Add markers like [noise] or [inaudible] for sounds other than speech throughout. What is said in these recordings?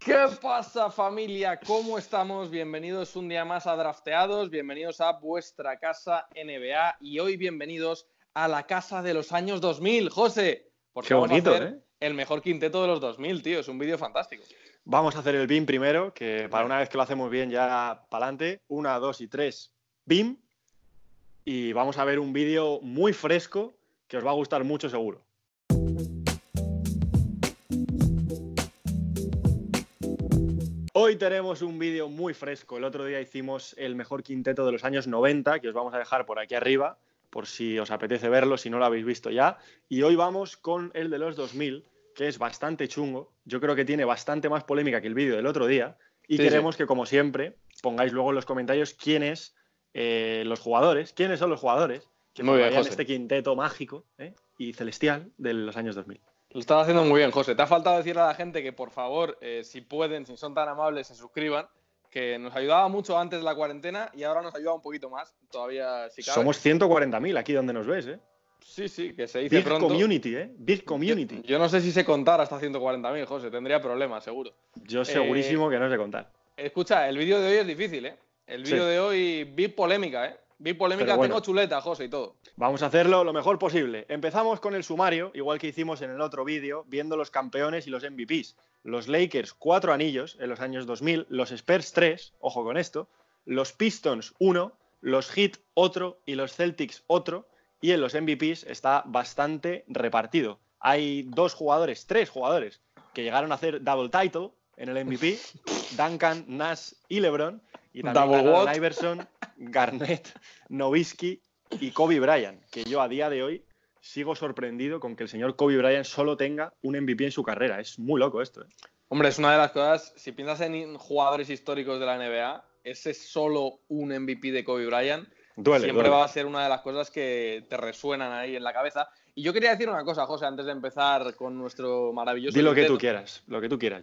¿Qué pasa familia? ¿Cómo estamos? Bienvenidos un día más a Drafteados, bienvenidos a vuestra casa NBA y hoy bienvenidos a la casa de los años 2000, José. ¿por Qué bonito, ¿eh? El mejor quinteto de los 2000, tío, es un vídeo fantástico. Vamos a hacer el BIM primero, que para una vez que lo hacemos bien ya para adelante, una, dos y tres, BIM. Y vamos a ver un vídeo muy fresco que os va a gustar mucho seguro. Hoy tenemos un vídeo muy fresco. El otro día hicimos el mejor quinteto de los años 90, que os vamos a dejar por aquí arriba, por si os apetece verlo, si no lo habéis visto ya. Y hoy vamos con el de los 2000, que es bastante chungo. Yo creo que tiene bastante más polémica que el vídeo del otro día. Y queremos que, como siempre, pongáis luego en los comentarios quiénes eh, los jugadores, quiénes son los jugadores que muy este quinteto mágico eh, y celestial de los años 2000. Lo estás haciendo muy bien, José. Te ha faltado decir a la gente que, por favor, eh, si pueden, si son tan amables, se suscriban, que nos ayudaba mucho antes de la cuarentena y ahora nos ayuda un poquito más, todavía si cabe. Somos 140.000 aquí donde nos ves, ¿eh? Sí, sí, que se dice Big community, ¿eh? Big community. Yo, no sé si se contar hasta 140.000, José. Tendría problemas, seguro. Yo segurísimo eh, que no se contar. Escucha, el vídeo de hoy es difícil, ¿eh? El vídeo de hoy big polémica, ¿eh? Vi polémica, tengo chuleta, José, y todo. Vamos a hacerlo lo mejor posible. Empezamos con el sumario, igual que hicimos en el otro vídeo, viendo los campeones y los MVPs. Los Lakers, cuatro anillos en los años 2000, los Spurs, tres, ojo con esto, los Pistons, uno, los Heat, otro, y los Celtics, otro. Y en los MVPs está bastante repartido. Hay dos jugadores, tres jugadores, que llegaron a hacer double title en el MVP, [laughs] Duncan, Nash y LeBron. Y también Iverson Garnett, Novisky y Kobe Bryant, que yo a día de hoy sigo sorprendido con que el señor Kobe Bryant solo tenga un MVP en su carrera. Es muy loco esto. ¿eh? Hombre, es una de las cosas, si piensas en jugadores históricos de la NBA, ese solo un MVP de Kobe Bryant siempre va a ser una de las cosas que te resuenan ahí en la cabeza. Y yo quería decir una cosa, José, antes de empezar con nuestro maravilloso... Di lo que tú quieras, lo que tú quieras,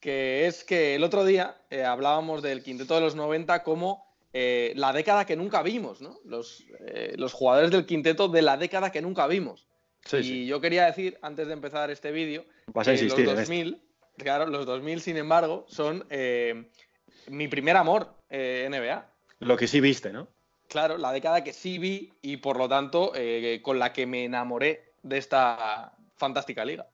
Que es que el otro día eh, hablábamos del quinteto de los 90 como eh, la década que nunca vimos, ¿no? Los, eh, los, jugadores del quinteto de la década que nunca vimos. y yo quería decir, antes de empezar este vídeo, los 2000, claro, los 2000, sin embargo, son eh, mi primer amor NBA. Lo que sí viste, ¿no? Claro, la década que sí vi y por lo tanto con la que me enamoré de esta fantástica liga.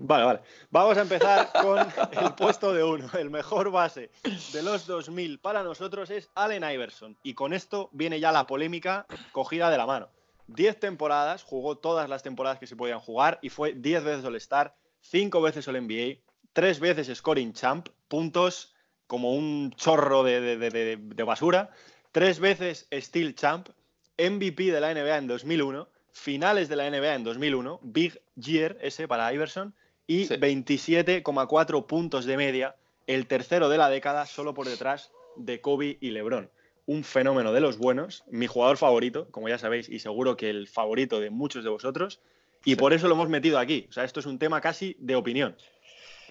Vale, vale. Vamos a empezar con el puesto de uno. El mejor base de los 2000 para nosotros es Allen Iverson. Y con esto viene ya la polémica cogida de la mano. Diez temporadas, jugó todas las temporadas que se podían jugar y fue diez veces All-Star, Cinco veces All-NBA, Tres veces Scoring Champ, puntos como un chorro de, de, basura, Tres veces Steel Champ, MVP de la NBA en 2001, finales de la NBA en 2001, Big Year ese para Iverson, y 27,4 puntos de media, el tercero de la década solo por detrás de Kobe y LeBron. Un fenómeno de los buenos, mi jugador favorito, como ya sabéis, y seguro que el favorito de muchos de vosotros, y por eso lo hemos metido aquí. O sea, esto es un tema casi de opinión.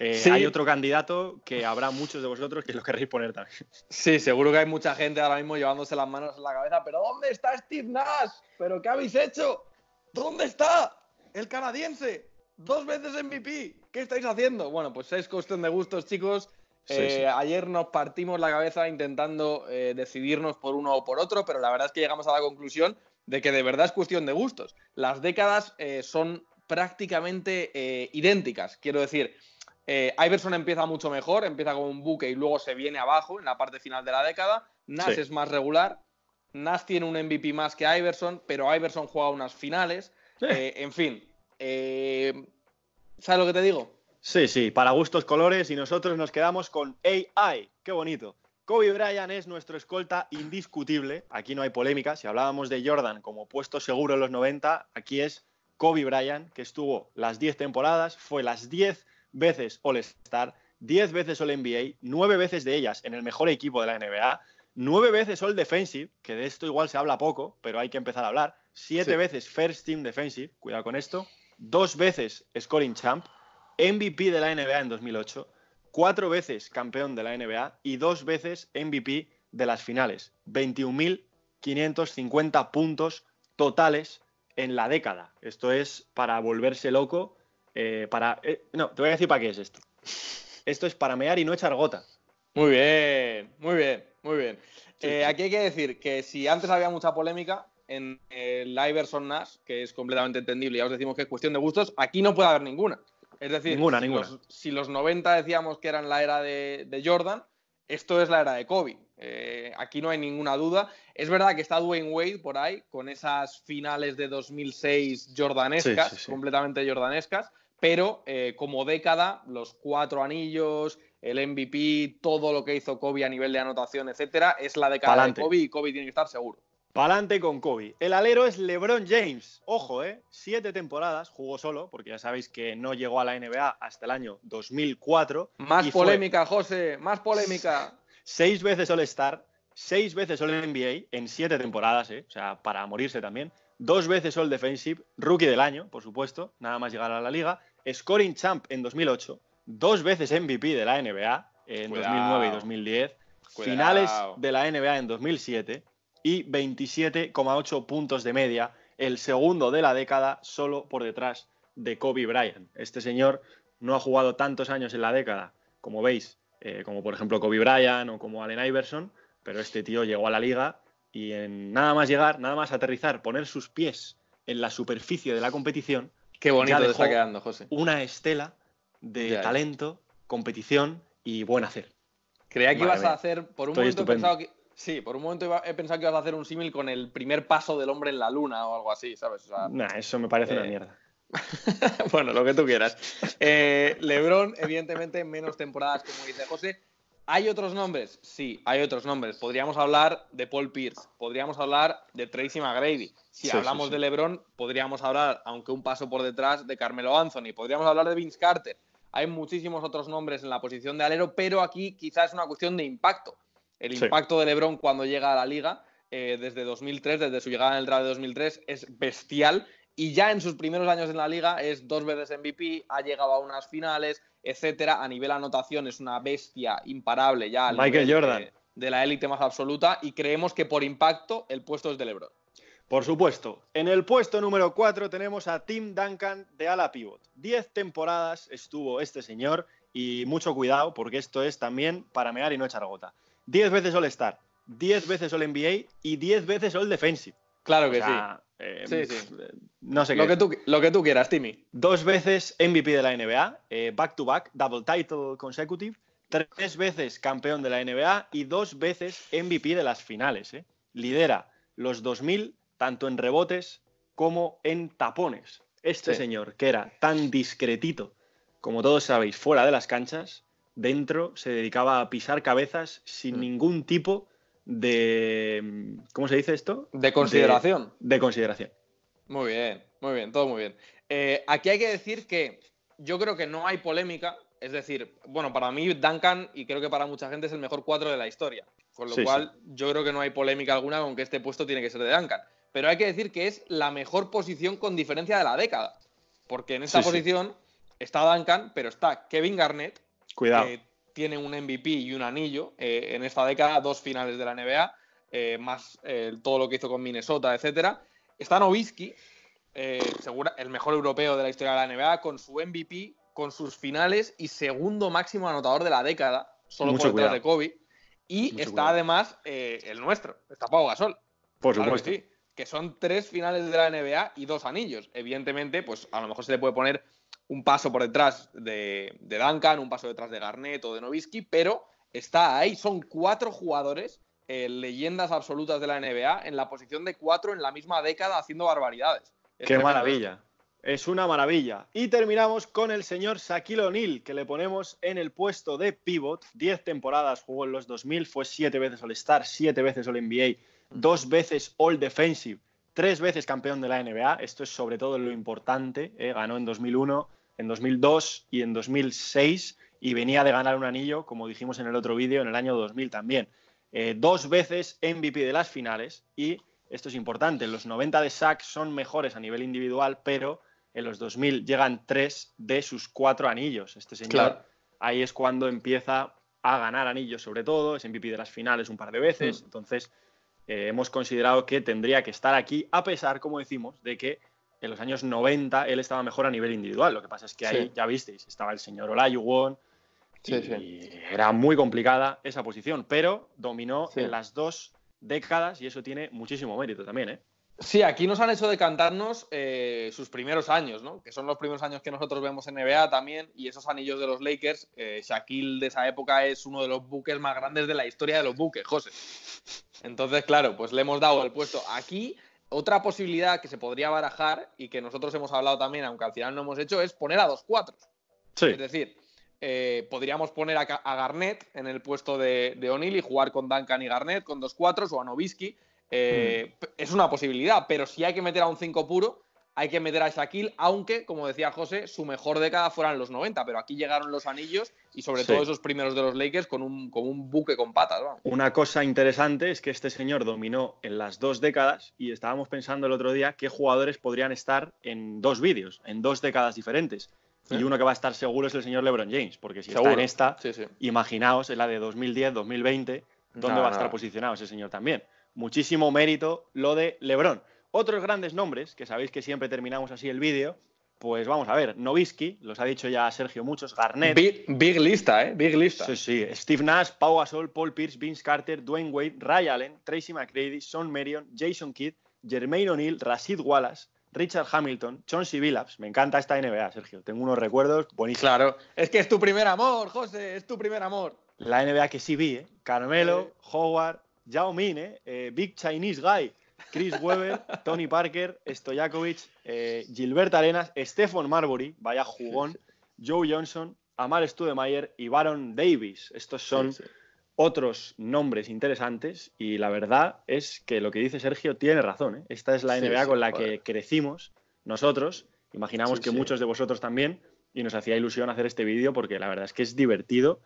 Eh, hay otro candidato que habrá muchos de vosotros que lo querréis poner también. Sí, seguro que hay mucha gente ahora mismo llevándose las manos en la cabeza. ¿Pero dónde está Steve Nash? ¿Pero qué habéis hecho? ¿Dónde está el canadiense? dos veces MVP. ¿Qué estáis haciendo? Bueno, pues es cuestión de gustos, chicos. Eh, ayer nos partimos la cabeza intentando eh, decidirnos por uno o por otro, pero la verdad es que llegamos a la conclusión de que de verdad es cuestión de gustos. Las décadas eh, son prácticamente idénticas. Quiero decir, Iverson empieza mucho mejor, empieza con un buque y luego se viene abajo en la parte final de la década. Nash es más regular, Nash tiene un MVP más que Iverson, pero Iverson juega unas finales. en fin, eh, ¿Sabes lo que te digo? Sí, sí, para gustos colores y nosotros nos quedamos con AI. Qué bonito. Kobe Bryant es nuestro escolta indiscutible. Aquí no hay polémica. Si hablábamos de Jordan como puesto seguro en los 90, aquí es Kobe Bryant, que estuvo las 10 temporadas, fue las 10 veces All-Star, 10 veces All-NBA, 9 veces de ellas en el mejor equipo de la NBA, 9 veces All-Defensive, que de esto igual se habla poco, pero hay que empezar a hablar, 7 veces First Team Defensive, cuidado con esto, dos veces scoring champ, MVP de la NBA en 2008, cuatro veces campeón de la NBA y dos veces MVP de las finales. 21.550 puntos totales en la década. Esto es para volverse loco, eh, para... Eh, no, te voy a decir para qué es esto. Esto es para mear y no echar gota. Muy bien, muy bien, muy bien. Eh, aquí hay que decir que si antes había mucha polémica, en el Iverson Nash, que es completamente entendible, ya os decimos que es cuestión de gustos, aquí no puede haber ninguna. Es decir, ninguna, si, Los, 90 decíamos que eran la era de, Jordan, esto es la era de Kobe. Eh, aquí no hay ninguna duda. Es verdad que está Dwayne Wade por ahí, con esas finales de 2006 jordanescas, completamente jordanescas, pero eh, como década, los cuatro anillos, el MVP, todo lo que hizo Kobe a nivel de anotación, etcétera, es la década de Kobe y Kobe tiene que estar seguro. Pa'lante con Kobe. El alero es LeBron James. Ojo, ¿eh? Siete temporadas, jugó solo, porque ya sabéis que no llegó a la NBA hasta el año 2004. Más polémica, José, más polémica. Seis veces All-Star, seis veces All-NBA en siete temporadas, ¿eh? O sea, para morirse también. Dos veces All-Defensive, rookie del año, por supuesto, nada más llegar a la liga. Scoring Champ en 2008, dos veces MVP de la NBA en 2009 y 2010. Finales de la NBA en 2007 y 27,8 puntos de media, el segundo de la década solo por detrás de Kobe Bryant. Este señor no ha jugado tantos años en la década, como veis, eh, como por ejemplo Kobe Bryant o como Allen Iverson, pero este tío llegó a la liga y en nada más llegar, nada más aterrizar, poner sus pies en la superficie de la competición, Qué bonito está quedando, José. Una estela de talento, competición y buen hacer. Creía que ibas a hacer, por un momento pensado que Sí, por un momento he pensado que ibas a hacer un símil con el primer paso del hombre en la luna o algo así, ¿sabes? nah, eso me parece una eh. mierda. [laughs] bueno, lo que tú quieras. Eh, Lebron, evidentemente, menos temporadas, como dice José. ¿Hay otros nombres? Sí, hay otros nombres. Podríamos hablar de Paul Pierce, podríamos hablar de Tracy McGrady. Si hablamos de Lebron, podríamos hablar, aunque un paso por detrás, de Carmelo Anthony, podríamos hablar de Vince Carter. Hay muchísimos otros nombres en la posición de alero, pero aquí quizás es una cuestión de impacto el impacto de LeBron cuando llega a la liga eh, desde 2003, desde su llegada en el draft de 2003, es bestial. Y ya en sus primeros años en la liga es dos veces MVP, ha llegado a unas finales, etcétera. A nivel anotación es una bestia imparable ya. Michael Jordan. De, la élite más absoluta. Y creemos que por impacto el puesto es de LeBron. Por supuesto. En el puesto número 4 tenemos a Tim Duncan de ala pivot. Diez temporadas estuvo este señor y mucho cuidado porque esto es también para mear y no echar gota. Diez veces All-Star, 10 veces All-NBA y diez veces All-Defensive. Claro que sí. Eh, no sé lo Que tú, lo que tú quieras, Timmy. Dos veces MVP de la NBA, eh, back to back, double title consecutive, tres veces campeón de la NBA y dos veces MVP de las finales. Eh. Lidera los 2000 tanto en rebotes como en tapones. Este señor, que era tan discretito, como todos sabéis, fuera de las canchas, dentro se dedicaba a pisar cabezas sin mm. ningún tipo de... ¿Cómo se dice esto? De consideración. De, consideración. Muy bien, muy bien, todo muy bien. Eh, aquí hay que decir que yo creo que no hay polémica. Es decir, bueno, para mí Duncan, y creo que para mucha gente, es el mejor cuatro de la historia. Con lo cual, yo creo que no hay polémica alguna con que este puesto tiene que ser de Duncan. Pero hay que decir que es la mejor posición con diferencia de la década. Porque en esta posición está Duncan, pero está Kevin Garnett, Cuidado. tiene un MVP y un anillo eh, en esta década, dos finales de la NBA, eh, más eh, todo lo que hizo con Minnesota, etcétera. Está Nowitzki, el mejor europeo de la historia de la NBA, con su MVP, con sus finales y segundo máximo anotador de la década, solo por el de Kobe. Y está además el nuestro, está Pau Gasol. Por supuesto. Que, que son tres finales de la NBA y dos anillos. Evidentemente, pues a lo mejor se le puede poner un paso por detrás de, Duncan, un paso detrás de Garnett o de Novisky, pero está ahí. Son cuatro jugadores, eh, leyendas absolutas de la NBA, en la posición de cuatro en la misma década haciendo barbaridades. Qué maravilla. Es una maravilla. Y terminamos con el señor Shaquille O'Neal, que le ponemos en el puesto de pivot. Diez temporadas jugó en los 2000, fue siete veces All-Star, siete veces All-NBA, dos veces All-Defensive tres veces campeón de la NBA, esto es sobre todo lo importante, eh, ganó en 2001, en 2002 y en 2006 y venía de ganar un anillo, como dijimos en el otro vídeo, en el año 2000 también. Eh, dos veces MVP de las finales y esto es importante, los 90 de Sack son mejores a nivel individual, pero en los 2000 llegan tres de sus cuatro anillos. Este señor ahí es cuando empieza a ganar anillos sobre todo, es MVP de las finales un par de veces, mm. entonces eh, hemos considerado que tendría que estar aquí, a pesar, como decimos, de que en los años 90 él estaba mejor a nivel individual. Lo que pasa es que ahí, ya visteis, estaba el señor Olajuwon, y era muy complicada esa posición, pero dominó en las dos décadas y eso tiene muchísimo mérito también, ¿eh? Sí, aquí nos han hecho decantarnos eh, sus primeros años, ¿no? Que son los primeros años que nosotros vemos en NBA también, y esos anillos de los Lakers, eh, Shaquille de esa época es uno de los buques más grandes de la historia de los buques, José. Entonces, claro, pues le hemos dado el puesto. Aquí, otra posibilidad que se podría barajar y que nosotros hemos hablado también, aunque al final no hemos hecho, es poner a dos cuatro. Sí. Es decir, eh, podríamos poner a, Garnett en el puesto de, de O'Neill y jugar con Duncan y Garnett, con dos cuatros, o a Novisky eh, mm. Es una posibilidad, pero si hay que meter a un 5 puro, hay que meter a Shaquille, aunque, como decía José, su mejor década fueran los 90, pero aquí llegaron los anillos y sobre todo esos primeros de los Lakers con un, buque con patas. Una cosa interesante es que este señor dominó en las dos décadas y estábamos pensando el otro día qué jugadores podrían estar en dos vídeos, en dos décadas diferentes. Y uno que va a estar seguro es el señor LeBron James, porque si está en esta, imaginaos en la de 2010, 2020, ¿dónde va a estar posicionado ese señor también? muchísimo mérito lo de Lebron. Otros grandes nombres, que sabéis que siempre terminamos así el vídeo, pues vamos a ver, Novisky, los ha dicho ya Sergio muchos, Garnett. Big, lista, ¿eh? Big lista. Sí, sí. Steve Nash, Pau Gasol, Paul Pierce, Vince Carter, Dwayne Wade, Ray Allen, Tracy McGrady, Sean Marion, Jason Kidd, Jermaine O'Neill, Rashid Wallace, Richard Hamilton, Chauncey Billups. Me encanta esta NBA, Sergio. Tengo unos recuerdos buenísimos. Claro, es que es tu primer amor, José, es tu primer amor. La NBA que sí vi, ¿eh? Carmelo, Howard, Yao Min, eh, eh, Big Chinese Guy, Chris Weber, [laughs] Tony Parker, Stojakovic, eh, Gilbert Arenas, Stephen Marbury, vaya jugón, Joe Johnson, Amar Studemeyer y Baron Davis. Estos son otros nombres interesantes y la verdad es que lo que dice Sergio tiene razón. Eh. Esta es la NBA con la que crecimos nosotros, imaginamos que muchos de vosotros también, y nos hacía ilusión hacer este vídeo porque la verdad es que es divertido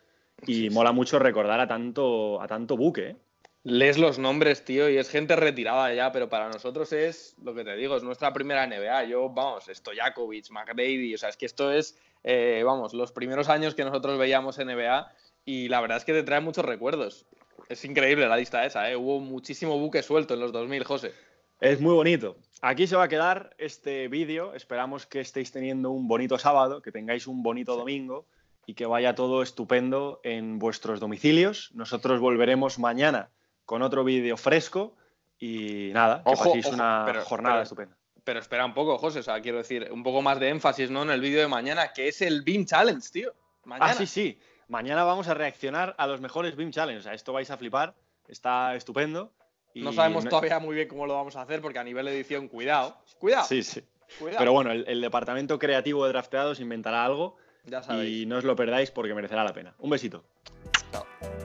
y mola mucho recordar a tanto, a tanto buque lees los nombres, tío, y es gente retirada ya, pero para nosotros es, lo que te digo, es nuestra primera NBA. Yo, vamos, Stojakovic, McGrady, o sea, es que esto es, eh, vamos, los primeros años que nosotros veíamos NBA y la verdad es que te trae muchos recuerdos. Es increíble la lista esa, ¿eh? Hubo muchísimo buque suelto en los 2000, José. Es muy bonito. Aquí se va a quedar este vídeo. Esperamos que estéis teniendo un bonito sábado, que tengáis un bonito domingo y que vaya todo estupendo en vuestros domicilios. Nosotros volveremos mañana con otro vídeo fresco y nada, ojo, que una jornada estupenda. Pero espera un poco, José, o sea, quiero decir, un poco más de énfasis, ¿no? En el vídeo de mañana, que es el Beam Challenge, tío. Mañana. Ah, sí, sí. Mañana vamos a reaccionar a los mejores Beam Challenge. O sea, esto vais a flipar. Está estupendo. Y no sabemos todavía muy bien cómo lo vamos a hacer, porque a nivel edición, cuidado. Cuidado. Sí, sí. Pero bueno, el, departamento creativo de Drafteados inventará algo. Ya sabéis. Y no os lo perdáis porque merecerá la pena. Un besito. Chao.